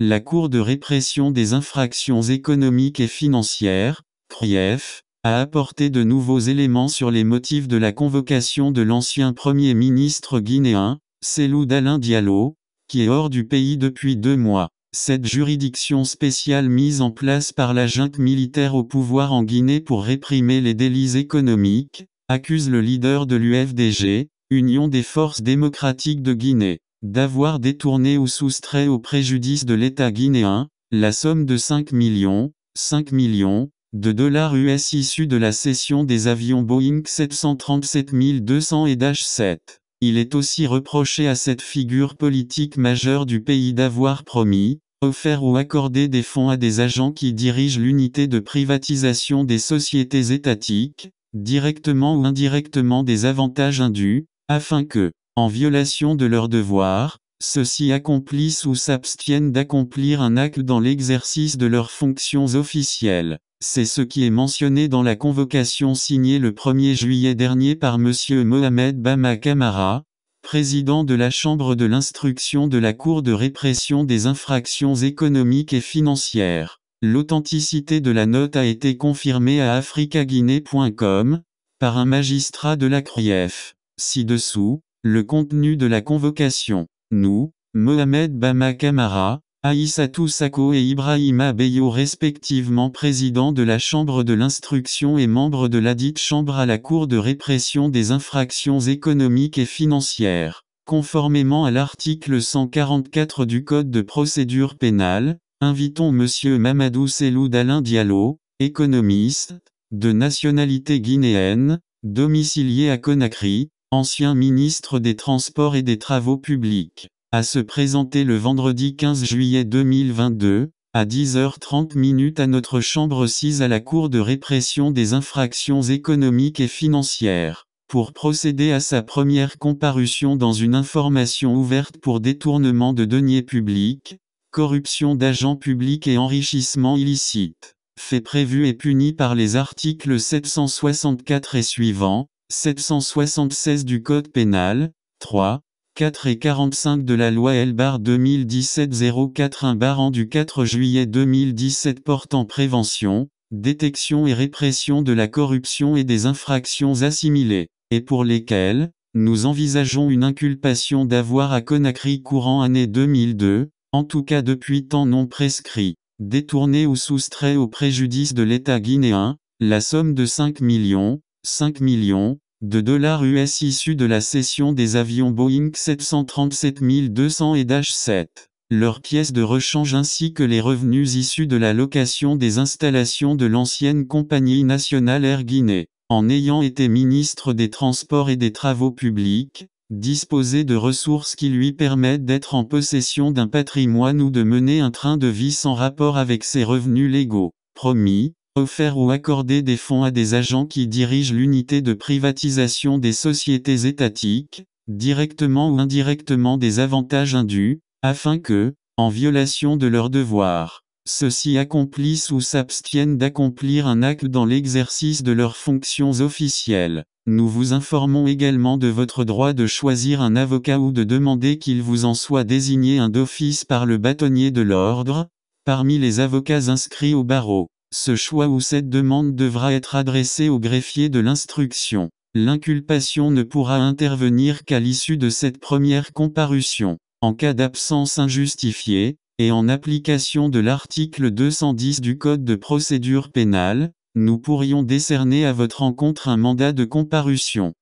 La Cour de répression des infractions économiques et financières, CRIEF, a apporté de nouveaux éléments sur les motifs de la convocation de l'ancien Premier ministre guinéen, Selou Diallo, qui est hors du pays depuis deux mois. Cette juridiction spéciale mise en place par la junte militaire au pouvoir en Guinée pour réprimer les délits économiques, accuse le leader de l'UFDG, Union des forces démocratiques de Guinée d'avoir détourné ou soustrait au préjudice de l'État guinéen, la somme de 5 millions, 5 millions, de dollars US issus de la cession des avions Boeing 737 200 et Dash 7. Il est aussi reproché à cette figure politique majeure du pays d'avoir promis, offert ou accordé des fonds à des agents qui dirigent l'unité de privatisation des sociétés étatiques, directement ou indirectement des avantages indus, afin que en violation de leurs devoirs, ceux-ci accomplissent ou s'abstiennent d'accomplir un acte dans l'exercice de leurs fonctions officielles. C'est ce qui est mentionné dans la convocation signée le 1er juillet dernier par M. Mohamed Bama Kamara, président de la Chambre de l'instruction de la Cour de répression des infractions économiques et financières. L'authenticité de la note a été confirmée à africaguinée.com par un magistrat de la CRIEF. Ci-dessous, le contenu de la convocation. Nous, Mohamed Bama Kamara, Aïssatou Sako et Ibrahima Beyo respectivement président de la Chambre de l'instruction et membre de ladite Chambre à la Cour de répression des infractions économiques et financières. Conformément à l'article 144 du Code de procédure pénale, invitons M. Mamadou Selou d'Alain Diallo, économiste, de nationalité guinéenne, domicilié à Conakry, ancien ministre des Transports et des Travaux publics, à se présenter le vendredi 15 juillet 2022, à 10h30 à notre chambre 6 à la Cour de répression des infractions économiques et financières, pour procéder à sa première comparution dans une information ouverte pour détournement de deniers publics, corruption d'agents publics et enrichissement illicite, fait prévu et puni par les articles 764 et suivants, 776 du Code pénal, 3, 4 et 45 de la loi L 2017-041 barrant du 4 juillet 2017 portant prévention, détection et répression de la corruption et des infractions assimilées, et pour lesquelles, nous envisageons une inculpation d'avoir à Conakry courant année 2002, en tout cas depuis temps non prescrit, détourné ou soustrait au préjudice de l'État guinéen, la somme de 5 millions, 5 millions, de dollars US issus de la cession des avions Boeing 737 200 et Dash 7 leurs pièces de rechange ainsi que les revenus issus de la location des installations de l'ancienne compagnie nationale Air Guinée. En ayant été ministre des Transports et des Travaux publics, disposer de ressources qui lui permettent d'être en possession d'un patrimoine ou de mener un train de vie sans rapport avec ses revenus légaux. Promis, offert ou accorder des fonds à des agents qui dirigent l'unité de privatisation des sociétés étatiques, directement ou indirectement des avantages indus, afin que, en violation de leurs devoirs, ceux-ci accomplissent ou s'abstiennent d'accomplir un acte dans l'exercice de leurs fonctions officielles. Nous vous informons également de votre droit de choisir un avocat ou de demander qu'il vous en soit désigné un d'office par le bâtonnier de l'ordre, parmi les avocats inscrits au barreau. Ce choix ou cette demande devra être adressée au greffier de l'instruction. L'inculpation ne pourra intervenir qu'à l'issue de cette première comparution, en cas d'absence injustifiée, et en application de l'article 210 du Code de procédure pénale, nous pourrions décerner à votre encontre un mandat de comparution.